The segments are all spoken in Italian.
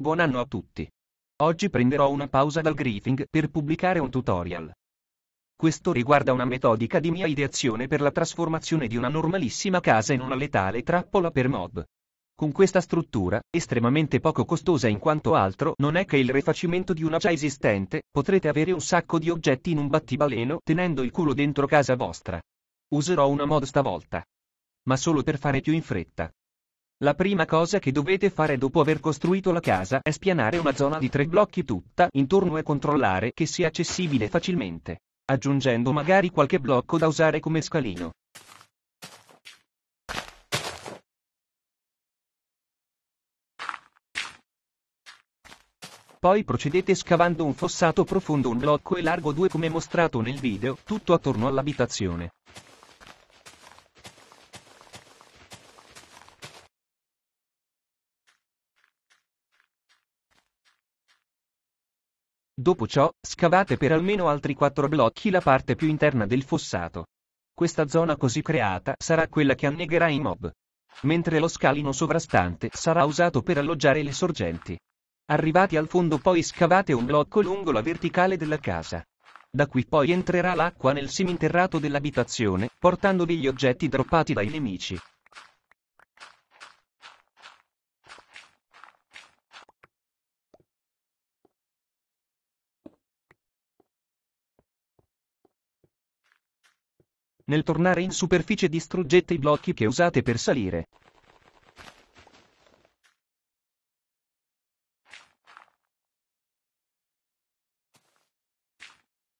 Buon anno a tutti. Oggi prenderò una pausa dal griefing per pubblicare un tutorial. Questo riguarda una metodica di mia ideazione per la trasformazione di una normalissima casa in una letale trappola per mob. Con questa struttura, estremamente poco costosa in quanto altro non è che il rifacimento di una già esistente, potrete avere un sacco di oggetti in un battibaleno tenendo il culo dentro casa vostra. Userò una mod stavolta. Ma solo per fare più in fretta. La prima cosa che dovete fare dopo aver costruito la casa è spianare una zona di tre blocchi tutta intorno e controllare che sia accessibile facilmente, aggiungendo magari qualche blocco da usare come scalino. Poi procedete scavando un fossato profondo un blocco e largo due come mostrato nel video, tutto attorno all'abitazione. Dopo ciò, scavate per almeno altri quattro blocchi la parte più interna del fossato. Questa zona così creata sarà quella che annegherà i mob. Mentre lo scalino sovrastante sarà usato per alloggiare le sorgenti. Arrivati al fondo poi scavate un blocco lungo la verticale della casa. Da qui poi entrerà l'acqua nel seminterrato dell'abitazione, portandovi gli oggetti droppati dai nemici. Nel tornare in superficie distruggete i blocchi che usate per salire.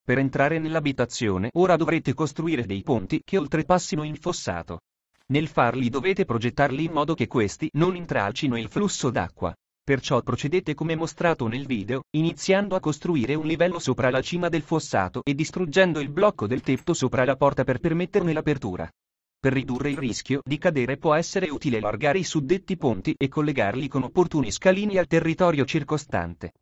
Per entrare nell'abitazione ora dovrete costruire dei ponti che oltrepassino il fossato. Nel farli dovete progettarli in modo che questi non intralcino il flusso d'acqua perciò procedete come mostrato nel video, iniziando a costruire un livello sopra la cima del fossato e distruggendo il blocco del tetto sopra la porta per permetterne l'apertura. Per ridurre il rischio di cadere può essere utile allargare i suddetti ponti e collegarli con opportuni scalini al territorio circostante.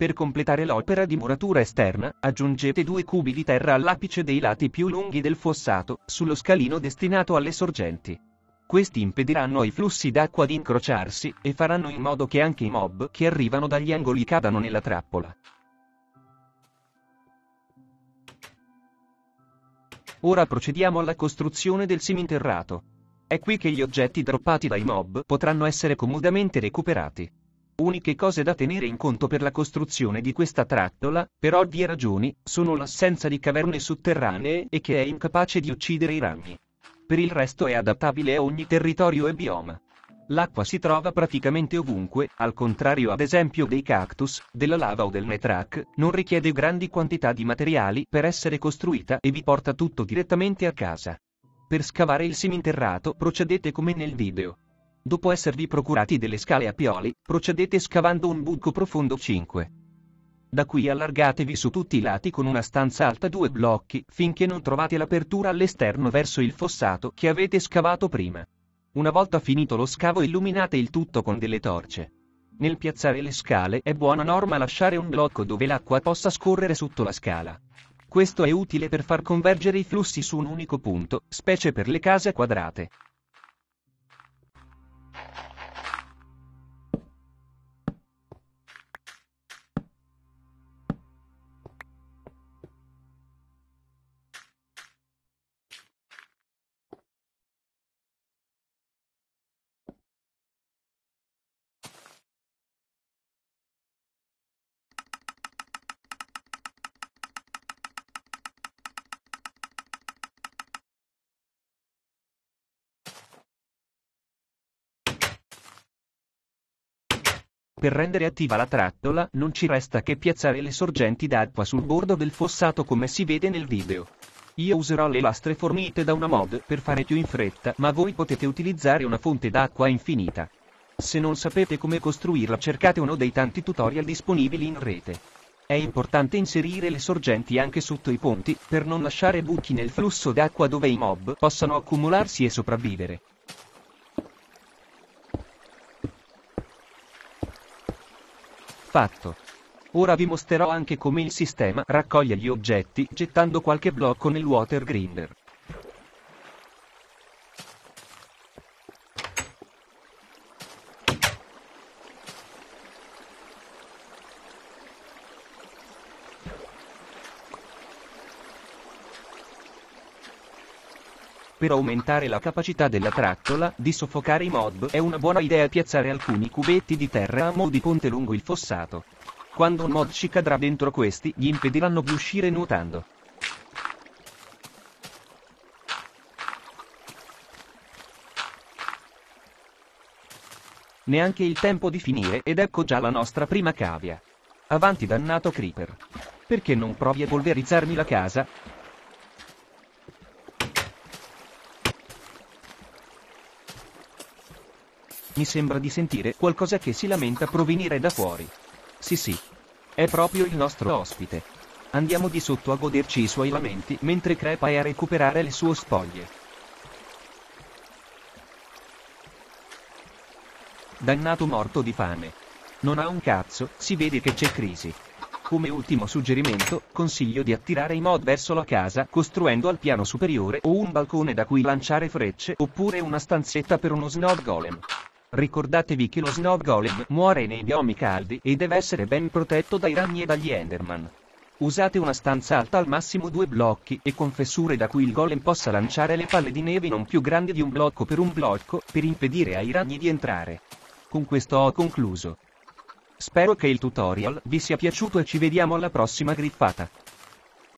Per completare l'opera di muratura esterna, aggiungete due cubi di terra all'apice dei lati più lunghi del fossato, sullo scalino destinato alle sorgenti. Questi impediranno ai flussi d'acqua di incrociarsi e faranno in modo che anche i mob che arrivano dagli angoli cadano nella trappola. Ora procediamo alla costruzione del seminterrato. È qui che gli oggetti droppati dai mob potranno essere comodamente recuperati. Uniche cose da tenere in conto per la costruzione di questa trattola, per ovvie ragioni, sono l'assenza di caverne sotterranee e che è incapace di uccidere i ragni. Per il resto è adattabile a ogni territorio e bioma. L'acqua si trova praticamente ovunque, al contrario ad esempio dei cactus, della lava o del netrak, non richiede grandi quantità di materiali per essere costruita e vi porta tutto direttamente a casa. Per scavare il seminterrato procedete come nel video. Dopo esservi procurati delle scale a pioli, procedete scavando un buco profondo 5. Da qui allargatevi su tutti i lati con una stanza alta due blocchi finché non trovate l'apertura all'esterno verso il fossato che avete scavato prima. Una volta finito lo scavo illuminate il tutto con delle torce. Nel piazzare le scale è buona norma lasciare un blocco dove l'acqua possa scorrere sotto la scala. Questo è utile per far convergere i flussi su un unico punto, specie per le case quadrate. Per rendere attiva la trattola non ci resta che piazzare le sorgenti d'acqua sul bordo del fossato come si vede nel video. Io userò le lastre fornite da una mod per fare più in fretta ma voi potete utilizzare una fonte d'acqua infinita. Se non sapete come costruirla cercate uno dei tanti tutorial disponibili in rete. È importante inserire le sorgenti anche sotto i ponti, per non lasciare buchi nel flusso d'acqua dove i mob possano accumularsi e sopravvivere. Fatto. Ora vi mostrerò anche come il sistema raccoglie gli oggetti gettando qualche blocco nel water grinder. Per aumentare la capacità della trattola di soffocare i mob è una buona idea piazzare alcuni cubetti di terra a mo' di ponte lungo il fossato. Quando un mod ci cadrà dentro questi gli impediranno di uscire nuotando. Neanche il tempo di finire ed ecco già la nostra prima cavia. Avanti dannato creeper. Perché non provi a polverizzarmi la casa? Mi sembra di sentire qualcosa che si lamenta provenire da fuori. Sì sì. È proprio il nostro ospite. Andiamo di sotto a goderci i suoi lamenti mentre crepa e a recuperare le sue spoglie. Dannato morto di fame. Non ha un cazzo, si vede che c'è crisi. Come ultimo suggerimento, consiglio di attirare i mod verso la casa costruendo al piano superiore o un balcone da cui lanciare frecce oppure una stanzetta per uno snob golem. Ricordatevi che lo Snow Golem muore nei biomi caldi e deve essere ben protetto dai ragni e dagli Enderman. Usate una stanza alta al massimo due blocchi e con fessure da cui il golem possa lanciare le palle di neve non più grandi di un blocco per un blocco, per impedire ai ragni di entrare. Con questo ho concluso. Spero che il tutorial vi sia piaciuto e ci vediamo alla prossima griffata.